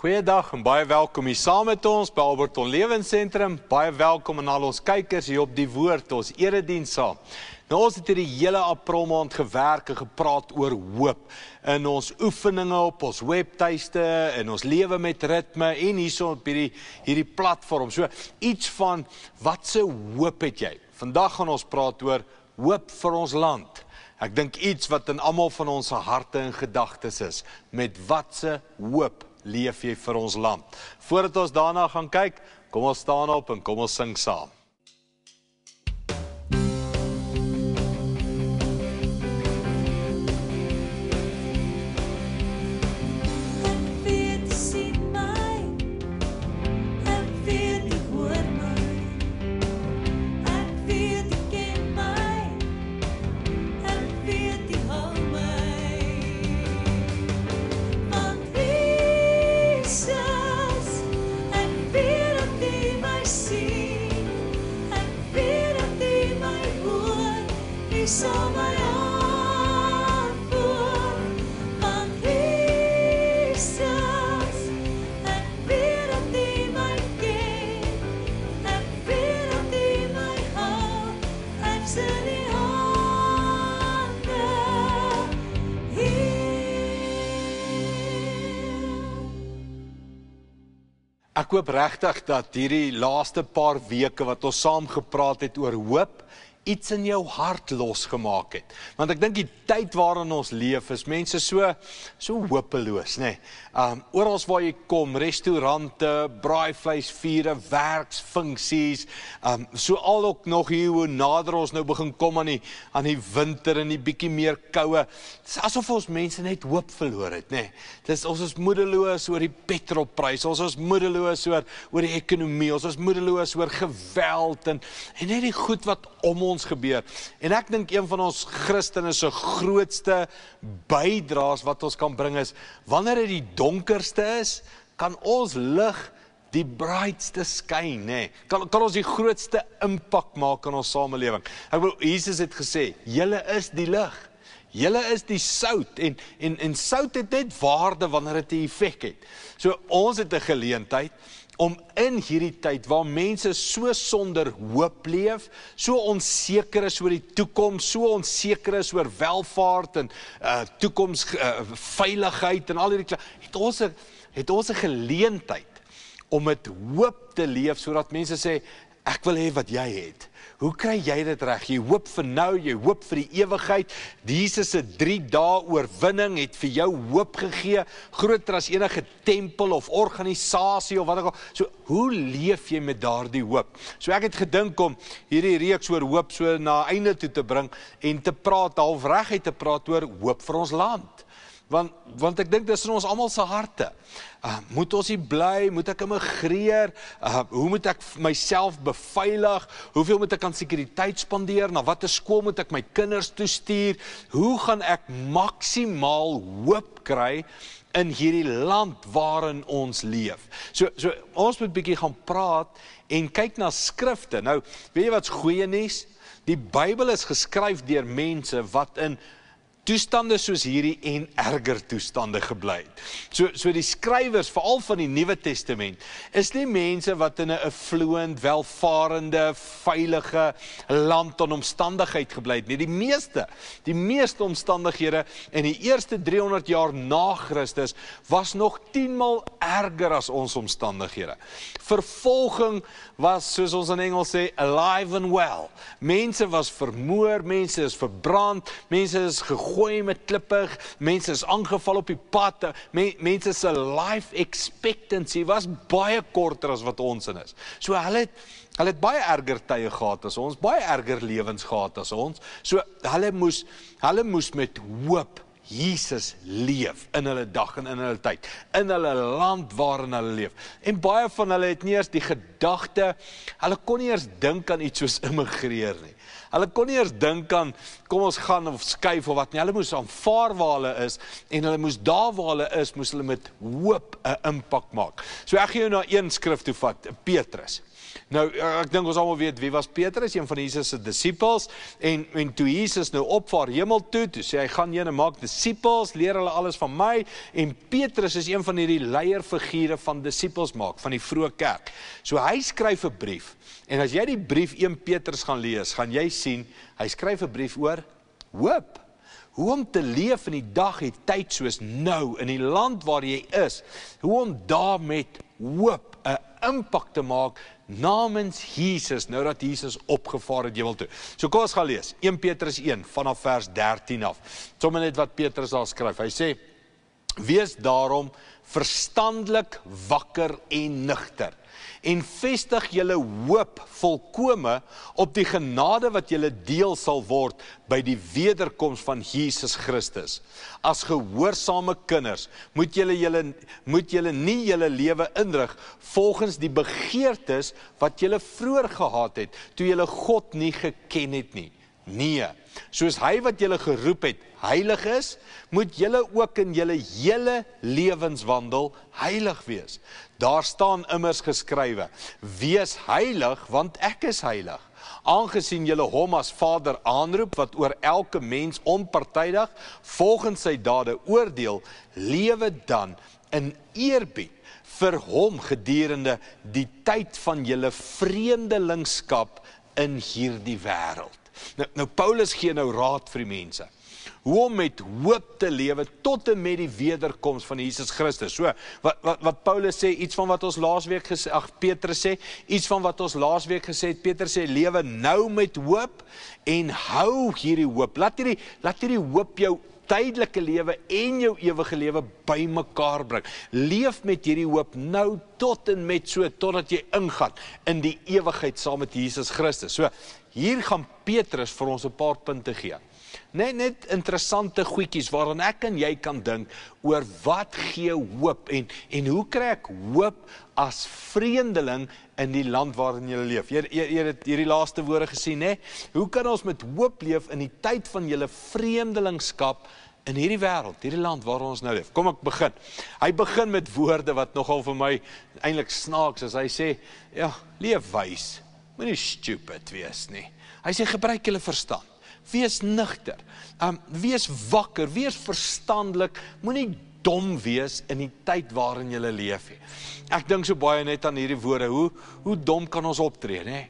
Goeiedag en baie welkom hier saam met ons by Alberton Lewensentrum. Baie welkom aan al ons kykers hier op die woord ons erediens saam. Nou ons het hierdie hele April maand gewerk en gepraat oor hoop in ons oefeninge op ons webtuiste en ons lewe met ritme en hierso op hierdie hierdie platform. So iets van watse hoop het jy? Vandag gaan ons praat oor hoop vir ons land. Ek dink iets wat in almal van ons harte en gedagtes is met watse hoop leef jy vir ons land. Voordat ons daarna gaan kyk, kom ons staan op en kom ons sing saam. hoop regtig dat hierdie laaste paar weke wat ons saam gepraat het oor hoop iets in jou hart losgemaak het. Want ek dink die tyd waarin ons leef is mense so so hopeloos, nê. Nee. Um oral waar jy kom, restaurante, braaivleisvure, werksfunksies, um so al ook nog hier hoe nader ons nou begin kom aan die aan die winter en die bietjie meer koue. Dis asof ons mense net hoop verloor het, nê. Nee. Dis ons is moedeloos oor die petrolpryse, ons is moedeloos oor oor die ekonomie, ons is moedeloos oor geweld en en net die goed wat om ons ons gebeur. En ek dink een van ons Christene se grootste bydraes wat ons kan bring is wanneer dit die donkerste is, kan ons lig die brightste skyn, nê. Nee. Kan kan ons die grootste impak maak in ons samelewing. Ek bedoel Jesus het gesê, "Julle is die lig." Julle is die sout en en en sout het net waarde wanneer dit 'n effek het. So ons het 'n geleentheid om in hierdie tyd waar mense so sonder hoop leef, so onseker is oor die toekoms, so onseker is oor welfaart en uh toekoms uh, veiligheid en al hierdie klas, het ons het ons 'n geleentheid om met hoop te leef sodat mense sê ek wil hê wat jy het. Hoe kry jy dit reg? Jy hoop vir nou, jy hoop vir die ewigheid. Jesus se 3 dae oorwinning het vir jou hoop gegee, groter as enige tempel of organisasie of wat ook al. So, hoe leef jy met daardie hoop? So ek het gedink om hierdie reeks oor hoop so na einde toe te bring en te praat half reguit te praat oor hoop vir ons land want want ek dink dis in ons almal se harte. Uh, moet ons hier bly? Moet ek immigreer? Uh, hoe moet ek myself beveilig? Hoeveel moet ek aan sekuriteit spandeer? Na watter skool moet ek my kinders toestuur? Hoe gaan ek maksimaal hoop kry in hierdie land waarin ons leef? So so ons moet bietjie gaan praat en kyk na skrifte. Nou, weet jy wat's goeie nuus? Die Bybel is geskryf deur mense wat in toestande soos hierdie en erger toestande gebly het. So so die skrywers veral van die Nuwe Testament is nie mense wat in 'n affluent, welvarende, veilige land en omstandigheid gebly het nie. Die meeste, die meeste omstandighede in die eerste 300 jaar na Christus was nog 10 mal erger as ons omstandighede. Vervolging was soos ons in Engels sê alive and well. Mense was vermoor, mense is verbrand, mense is gegooi gegooi met klippe. Mense is aangeval op die pad. Mense se life expectancy was baie korter as wat ons in is. So hulle het hulle het baie erger tye gehad as ons, baie erger lewens gehad as ons. So hulle moes hulle moes met hoop Jesus leef in hulle dag en in hulle tyd, in hulle land waarin hulle leef. En baie van hulle het nie eers die gedagte, hulle kon nie eers dink aan iets soos immigreer nie. Hulle kon nie eers dink aan kom ons gaan of skuif of wat nie. Hulle moes aanvaar waar hulle is en hulle moes daar waar hulle is, moes hulle met hoop 'n impak maak. So ek gaan jou na nou een skrif toe vat, Petrus. Nou eh, ek dink ons almal weet wie was Petrus, een van Jesus se disippels en en toe Jesus nou opvaar hemel toe, toe sê hy gaan heen en maak disippels, leer hulle alles van my en Petrus is een van hierdie leierfigure van disippels maak van die vroeë kerk. So hy skryf 'n brief en as jy die brief 1 Petrus gaan lees, gaan jy sien hy skryf 'n brief oor hoop. Hoe om te leef in die dag en tyd soos nou in die land waar jy is. Hoe om daarmee hoop 'n impak te maak namens Jesus nou dat Jesus opgevaar het hemel toe. So kom ons gaan lees 1 Petrus 1 vanaf vers 13 af. Sommige net wat Petrus daar skryf. Hy sê: "Wees daarom verstandelik wakker en nugter." en vestig julle hoop volkome op die genade wat julle deel sal word by die wederkoms van Jesus Christus. As gehoorsame kinders moet julle julle moet julle nie julle lewe indrig volgens die begeertes wat julle vroeër gehad het toe julle God nie geken het nie. Nee, soos hy wat julle geroep het heilig is, moet julle ook in julle hele lewenswandel heilig wees. Daar staan immers geskrywe: Wees heilig, want ek is heilig. Aangesien julle hom as Vader aanroep wat oor elke mens onpartydig volgens sy dade oordeel, lewe dan in eerbied vir hom gedurende die tyd van julle vreemdelingskap in hierdie wêreld. Nou nou Paulus gee nou raad vir die mense. Hoe om met hoop te lewe tot en met die wederkoms van Jesus Christus. So wat wat wat Paulus sê iets van wat ons laasweek gesê ag Petrus sê iets van wat ons laasweek gesê het Petrus sê lewe nou met hoop en hou hierdie hoop. Laat hierdie laat hierdie hoop jou tydelike lewe en jou ewige lewe bymekaar bring. Leef met hierdie hoop nou tot en met so totdat jy ingaan in die ewigheid saam met Jesus Christus. So hier gaan Petrus vir ons 'n paar punte gee. Net net interessante goedjies waaraan ek en jy kan dink oor wat gee hoop en en hoe kry ek hoop as vreemdeling in die land waarin jy leef. Jy het hierdie laaste woorde gesien nê? Hoe kan ons met hoop leef in die tyd van julle vreemdelingskap in hierdie wêreld, hierdie land waar ons nou leef? Kom ek begin. Hy begin met woorde wat nogal vir my eintlik snaaks is. Hy sê, ja, leef wys. Moenie stupid wees nie. Hy sê gebruik julle verstand. Wees nigter. Um wees wakker, wees verstandelik. Moenie dom wees in die tyd waarin jy leef nie. Ek dink so baie net aan hierdie woorde. Hoe hoe dom kan ons optree, nê?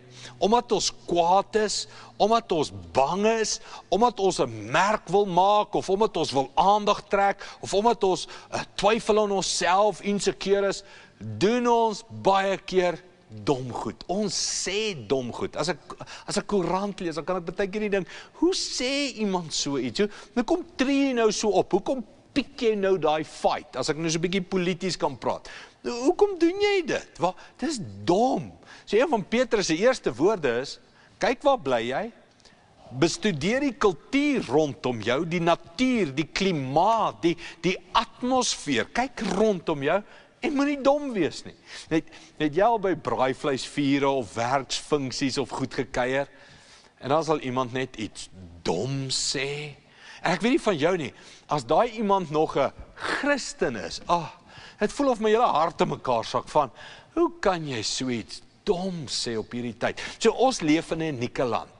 Omdat ons kwaad is, omdat ons bang is, omdat ons 'n merk wil maak of omdat ons wil aandag trek of omdat ons eh, twyfel aan onsself, insecure is, doen ons baie keer dom goed. Ons sê dom goed. As ek as ek koerant lees, dan kan ek baie keer die ding, hoe sê iemand so iets? Hoe nou kom tree nou so op? Hoekom pik jy nou daai fight? As ek nou so 'n bietjie polities kan praat. Nou, hoekom doen jy dit? Wat dis dom. So een van Petrus se eerste woorde is, kyk waar bly jy? Bestudeer die kultuur rondom jou, die natuur, die klimaat, die die atmosfeer. Kyk rondom jou En moenie dom wees nie. Het het jy al by braaivleisvure of werksfunksies of goed gekuier? En dan sal iemand net iets dom sê. Ek weet nie van jou nie. As daai iemand nog 'n Christen is, ag, oh, dit voel of my hele hart te mekaar sak van hoe kan jy so iets dom sê op hierdie tyd? So ons leef in 'n unieke land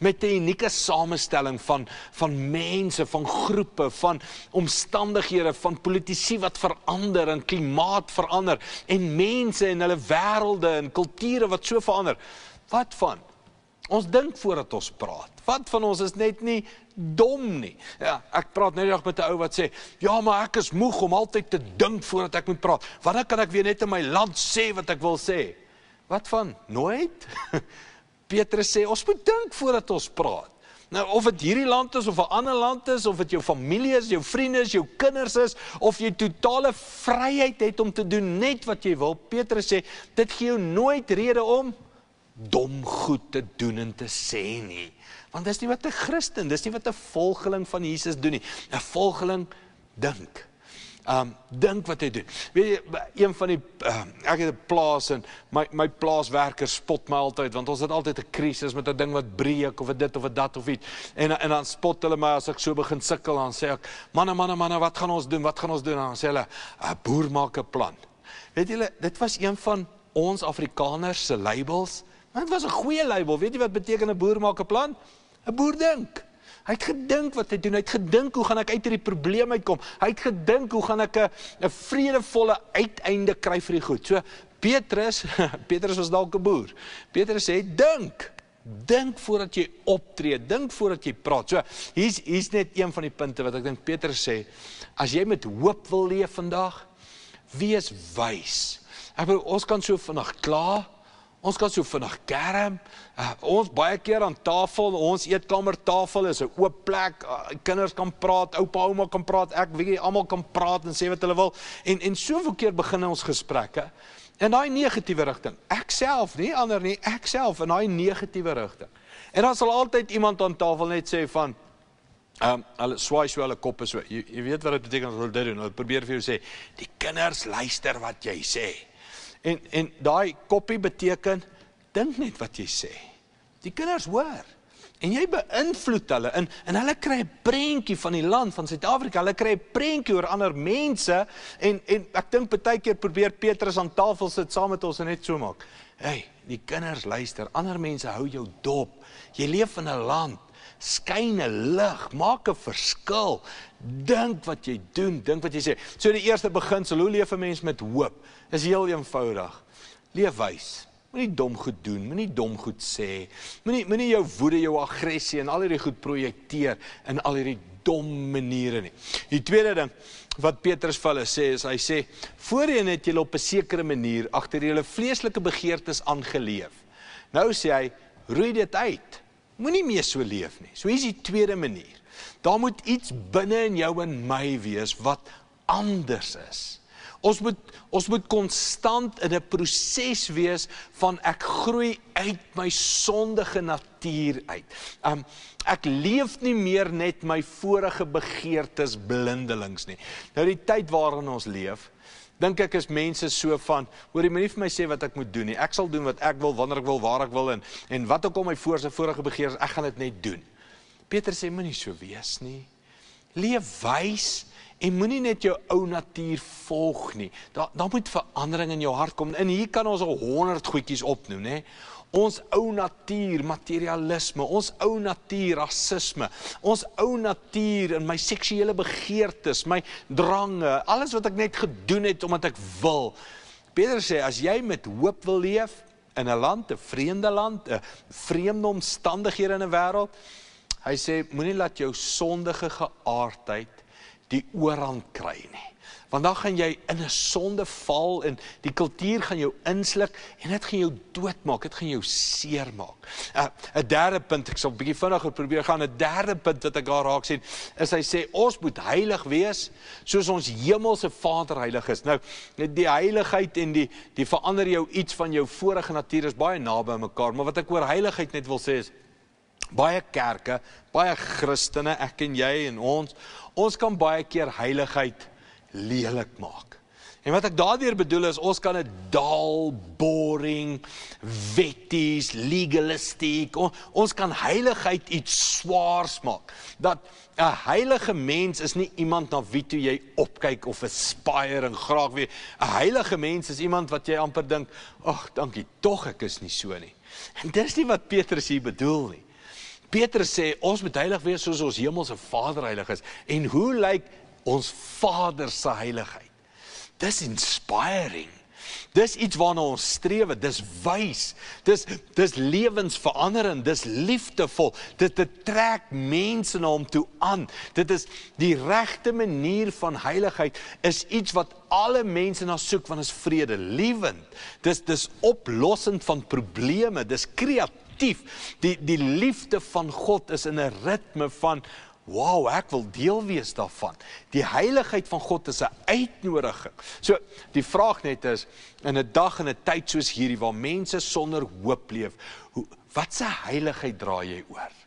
met 'n unieke samestelling van van mense, van groepe, van omstandighede, van politici wat verander en klimaat verander en mense en hulle wêrelde en kulture wat so verander. Wat van? Ons dink voordat ons praat. Wat van ons is net nie dom nie. Ja, ek praat nou net met 'n ou wat sê, "Ja, maar ek is moeg om altyd te dink voordat ek moet praat. Wanneer kan ek weer net in my land sê wat ek wil sê?" Wat van nooit? Petrus sê ons moet dink voordat ons praat. Nou of dit hierdie land is of 'n ander land is of dit jou familie is, jou vriende is, jou kinders is of jy totale vryheid het om te doen net wat jy wil. Petrus sê dit gee jou nooit rede om dom goed te doen en te sê nie. Want dis nie wat 'n Christen, dis nie wat 'n volgeling van Jesus doen nie. 'n Volgeling dink um dink wat hy doen. Weet jy een van die uh, ek het 'n plaas en my my plaaswerkers spot my altyd want ons het altyd 'n krisis met 'n ding wat breek of dit of dat of iets. En en dan spot hulle my as ek so begin sukkel dan sê ek manne manne manne wat gaan ons doen? Wat gaan ons doen? En dan sê hulle 'n boer maak 'n plan. Weet julle dit was een van ons Afrikaners se labels. Maar dit was 'n goeie label. Weet jy wat beteken 'n boer maak 'n plan? 'n Boer dink. Hy het gedink wat hy doen. Hy het gedink hoe gaan ek uit hierdie probleem uitkom? Hy het gedink hoe gaan ek 'n 'n vredevolle uiteinde kry vir die goed? So Petrus, Petrus was dalk 'n boer. Petrus sê dink. Dink voordat jy optree, dink voordat jy praat. So hier's hier's net een van die punte wat ek dink Petrus sê. As jy met hoop wil leef vandag, wees wys. Ek bedoel ons kan so vinnig klaar Ons kan so vinnig kerm. Uh, ons baie keer aan tafel, ons eetkamertafel is 'n oop plek. Uh, kinders kan praat, oupa, ouma kan praat, ek weet jy almal kan praat en sê wat hulle wil. En en soveel keer begin ons gesprekke in daai negatiewe rigting. Ek self, nie ander nie, ek self in daai negatiewe rigting. En dan sal altyd iemand aan tafel net sê van ehm um, hulle swaai so hulle koppe so. Jy, jy weet wat dit beteken as hulle dit doen. Hulle probeer vir jou sê, "Die kinders luister wat jy sê." En en daai koppie beteken dink net wat jy sê. Die kinders hoor en jy beïnvloed hulle in en hulle kry 'n prentjie van die land van Suid-Afrika. Hulle kry 'n prentjie oor ander mense en en ek dink baie keer probeer Petrus aan tafel sit saam met ons en net so maak. Hey, die kinders luister. Ander mense hou jou dop. Jy leef in 'n land skyn 'n lig, maak 'n verskil. Dink wat jy doen, dink wat jy sê. So die eerste beginsel, hoe leef 'n mens met hoop? Is heel eenvoudig. Leef wys. Moenie dom goed doen, moenie dom goed sê. Moenie moenie jou woede, jou aggressie en al hierdie goed projekteer in al hierdie dom maniere nie. Die tweede ding wat Petrus vir hulle sê is hy sê: "Voorheen het julle op 'n sekere manier agter julle vleeslike begeertes aangeleef. Nou sê hy: "Roei dit uit." moenie meer so leef nie. So hier is die tweede manier. Daar moet iets binne in jou en my wees wat anders is. Ons moet ons moet konstant in 'n proses wees van ek groei uit my sondige natuur uit. Um ek leef nie meer net my vorige begeertes blindelings nie. Nou die tyd waarin ons leef, dink ek is mense so van, hoor jy moenie vir my sê wat ek moet doen nie. Ek sal doen wat ek wil, wanneer ek wil, waar ek wil en en wat ook al my voorse vorige begeerte, ek gaan dit net doen. Petrus sê moenie so wees nie. Leef wys en moenie net jou ou natuur volg nie. Daar daar moet verandering in jou hart kom. In hier kan ons al 100 goedjies opnoem, nê? ons ou natuur materialisme, ons ou natuur rasisme, ons ou natuur in my seksuele begeertes, my drange, alles wat ek net gedoen het omdat ek wil. Peter sê as jy met hoop wil leef in 'n land, 'n vreemde land, 'n vreemde omstandighede in 'n wêreld, hy sê moenie laat jou sondige geaardheid die oorhand kry nie want dan gaan jy in 'n sonde val en die kultuur gaan jou insluk en dit gaan jou doodmaak, dit gaan jou seermaak. Uh, 'n uh, Derde punt, ek sal bietjie vinniger probeer gaan. 'n Derde punt wat ek daar raak sien, is hy sê ons moet heilig wees soos ons hemelse Vader heilig is. Nou, die heiligheid en die die verander jou iets van jou vorige natuur is baie naby aan mekaar, maar wat ek oor heiligheid net wil sê is baie kerke, baie Christene, ek en jy en ons, ons kan baie keer heiligheid lelik maak. En wat ek daardeur bedoel is ons kan dit dal, boring, wetties, legalistiek. On, ons kan heiligheid iets swaars maak. Dat 'n heilige mens is nie iemand na wie toe jy opkyk of 'n spier en graag weer. 'n Heilige mens is iemand wat jy amper dink, "Ag, dankie, tog ek is nie so nie." En dis nie wat Petrus hier bedoel nie. Petrus sê ons moet heilig wees soos ons hemelse Vader heilig is. En hoe lyk like ons Vader se heiligheid. Dis inspiring. Dis iets waarna ons streef, dis wys. Dis dis lewensveranderend, dis liefdevol. Dit trek mense na hom toe aan. Dit is die regte manier van heiligheid is iets wat alle mense na soek want is vrede, liewend. Dis dis oplossend van probleme, dis kreatief. Die die liefde van God is in 'n ritme van wow, ek wil deel wees daarvan. Die heiligheid van God is 'n uitnodiging. So die vraag net is in 'n dag en 'n tyd soos hierdie waar mense sonder hoop leef, hoe, wat se heiligheid dra jy oor?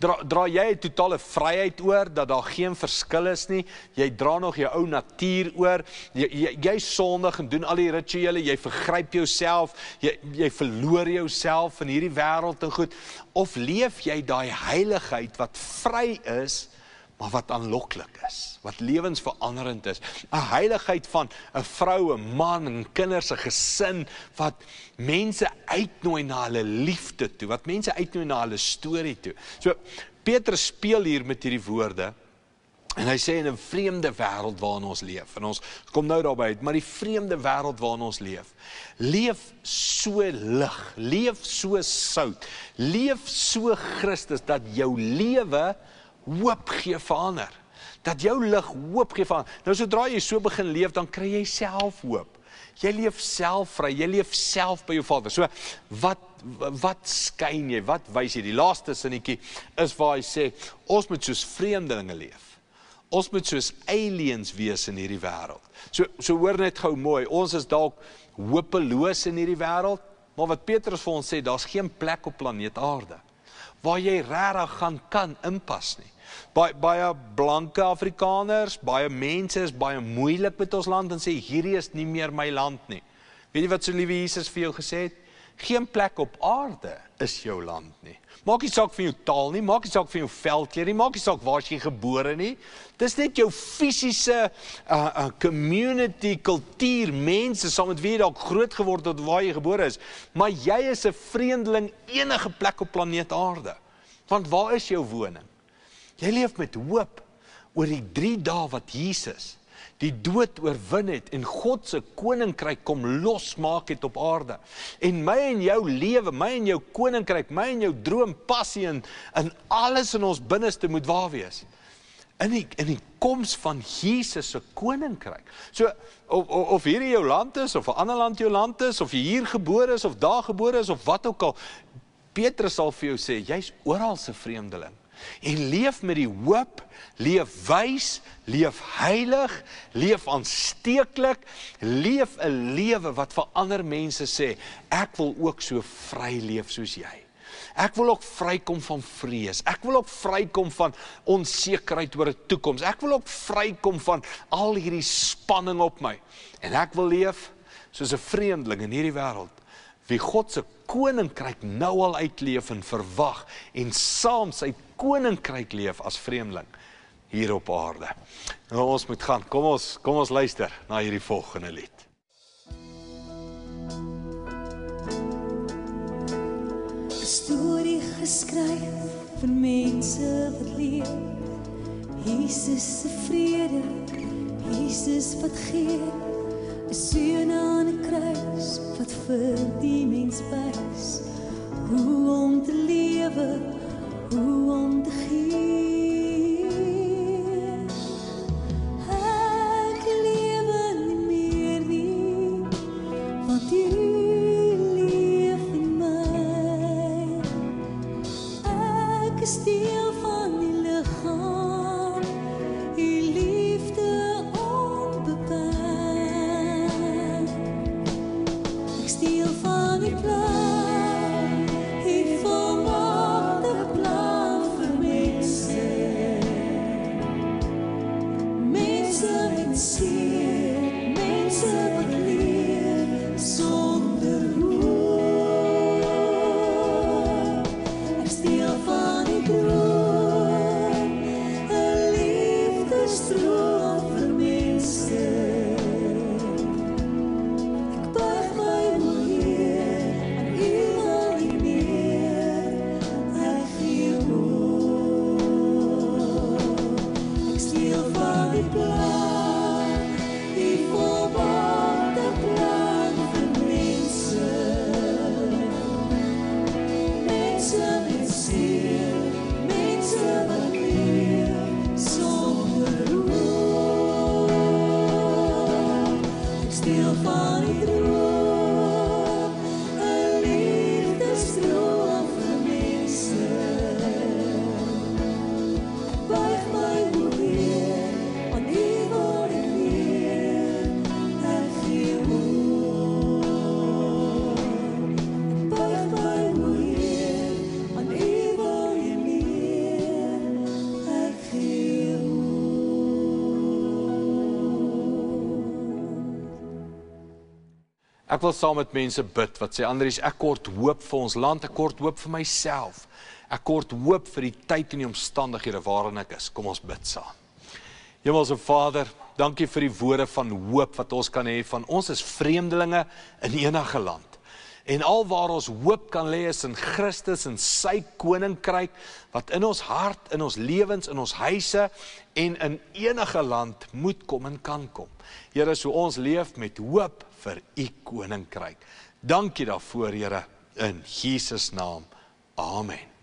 Dra dra jy 'n totale vryheid oor dat daar geen verskil is nie. Jy dra nog jou ou natuur oor. Jy jy's jy sondig en doen al die rituele, jy vergryp jouself, jy jy verloor jouself in hierdie wêreld en goed. Of leef jy daai heiligheid wat vry is? maar wat aanloklik is, wat lewensveranderend is. 'n Heiligheid van 'n vrou, 'n man en kinders se gesin wat mense uitnooi na hulle liefde toe, wat mense uitnooi na hulle storie toe. So Petrus speel hier met hierdie woorde en hy sê in 'n vreemde wêreld waarin ons leef. En ons kom nou daarby uit, maar die vreemde wêreld waarin ons leef. Leef so lig, leef so sout, leef so Christus dat jou lewe hoop gee vir ander. Dat jou lig hoop gee vir ander. Nou sodra jy so begin leef, dan kry jy self hoop. Jy leef self vry, jy leef self by jou Vader. So wat wat skyn jy? Wat wys jy? Die laaste sinnetjie is waar hy sê ons moet soos vreemdelinge leef. Ons moet soos aliens wees in hierdie wêreld. So so hoor net gou mooi, ons is dalk hopeloos in hierdie wêreld, maar wat Petrus vir ons sê, daar's geen plek op planeet Aarde waar jy regtig gaan kan inpas nie baie baie blanke Afrikaners, baie mense is baie moeilik met ons land en sê hierdie is nie meer my land nie. Weet jy wat so liewe Jesus vir jou gesê het? Geen plek op aarde is jou land nie. Maak nie saak van jou taal nie, maak nie saak van jou veldkleur nie, maak nie saak waar jy gebore nie. Dis net jou fisiese uh uh community, kultuur, mense saam met wie jy dalk groot geword het, waar jy gebore is, maar jy is 'n vreemdeling enige plek op planeet aarde. Want waar is jou woning? Jy leef met hoop oor die 3 dae wat Jesus die dood oorwin het en God se koninkryk kom losmaak het op aarde. En my en jou lewe, my en jou koninkryk, my en jou droom, passie en in alles in ons binneste moet waar wees. In die in die koms van Jesus se koninkryk. So of of hierdie jou land is of 'n ander land jou land is of jy hier gebore is of daar gebore is of wat ook al Petrus sal vir jou sê jy's oral se vreemdeling en leef met die hoop, leef wys, leef heilig, leef aansteeklik, leef 'n lewe wat vir ander mense sê, ek wil ook so vry leef soos jy. Ek wil ook vrykom van vrees. Ek wil ook vrykom van onsekerheid oor die toekoms. Ek wil ook vrykom van al hierdie spanning op my. En ek wil leef soos 'n vreemdeling in hierdie wêreld, wie God se koninkryk nou al uitleef en verwag en saam sy koninkryk leef as vreemdeling hier op aarde. Nou ons moet gaan. Kom ons kom ons luister na hierdie volgende lied. storie geskryf vir mense wat leef Jesus se vrede Jesus wat gee Seun aan die kruis wat vir die mens wys hoe om te lewe. Ek wil saam met mense bid wat sê Andrius, ek kort hoop vir ons land, ek kort hoop vir myself. Ek kort hoop vir die tyd en die omstandighede waarin ek is. Kom ons bid saam. Hemelse Vader, dankie vir die woorde van hoop wat ons kan hê van ons is vreemdelinge in enige land. En alwaar ons hoop kan lê is in Christus en sy koninkryk wat in ons hart, in ons lewens, in ons huise en in enige land moet kom en kan kom. Here, so ons leef met hoop vir u koninkryk. Dankie daarvoor, Here, in Jesus naam. Amen.